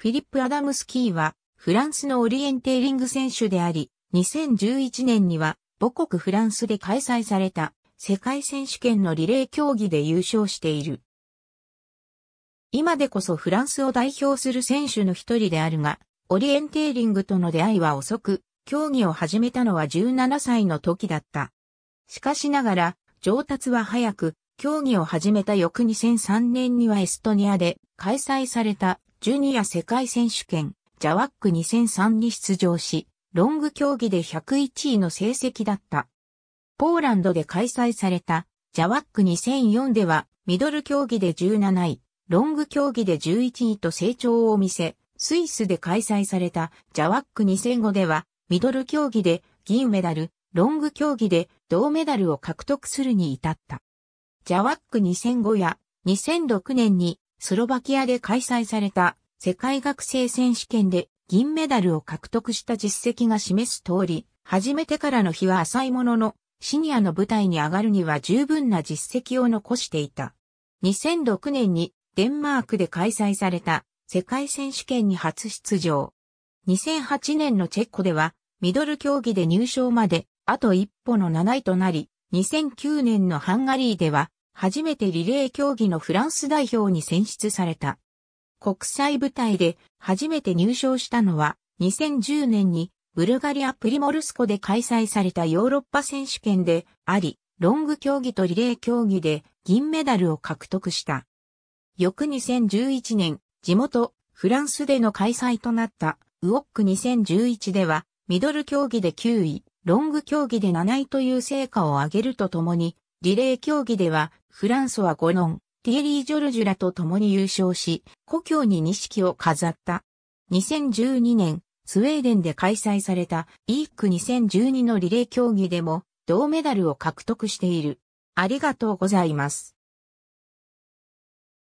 フィリップ・アダムスキーは、フランスのオリエンテーリング選手であり、2011年には、母国フランスで開催された、世界選手権のリレー競技で優勝している。今でこそフランスを代表する選手の一人であるが、オリエンテーリングとの出会いは遅く、競技を始めたのは17歳の時だった。しかしながら、上達は早く、競技を始めた翌2003年にはエストニアで開催されたジュニア世界選手権、ジャワック2003に出場し、ロング競技で101位の成績だった。ポーランドで開催された、ジャワック2004では、ミドル競技で17位、ロング競技で11位と成長を見せ、スイスで開催された、ジャワック2005では、ミドル競技で銀メダル、ロング競技で銅メダルを獲得するに至った。ジャワック2005や2006年にスロバキアで開催された世界学生選手権で銀メダルを獲得した実績が示す通り、初めてからの日は浅いものの、シニアの舞台に上がるには十分な実績を残していた。2006年にデンマークで開催された世界選手権に初出場。2008年のチェッコではミドル競技で入賞まであと一歩の7位となり、2009年のハンガリーでは初めてリレー競技のフランス代表に選出された。国際舞台で初めて入賞したのは2010年にブルガリアプリモルスコで開催されたヨーロッパ選手権であり、ロング競技とリレー競技で銀メダルを獲得した。翌2011年、地元フランスでの開催となったウォック2011ではミドル競技で9位、ロング競技で7位という成果を上げるとともに、リレー競技ではフランソワ・ゴノン、ティエリー・ジョルジュラと共に優勝し、故郷に錦を飾った。2012年、スウェーデンで開催された EEC2012 のリレー競技でも銅メダルを獲得している。ありがとうございます。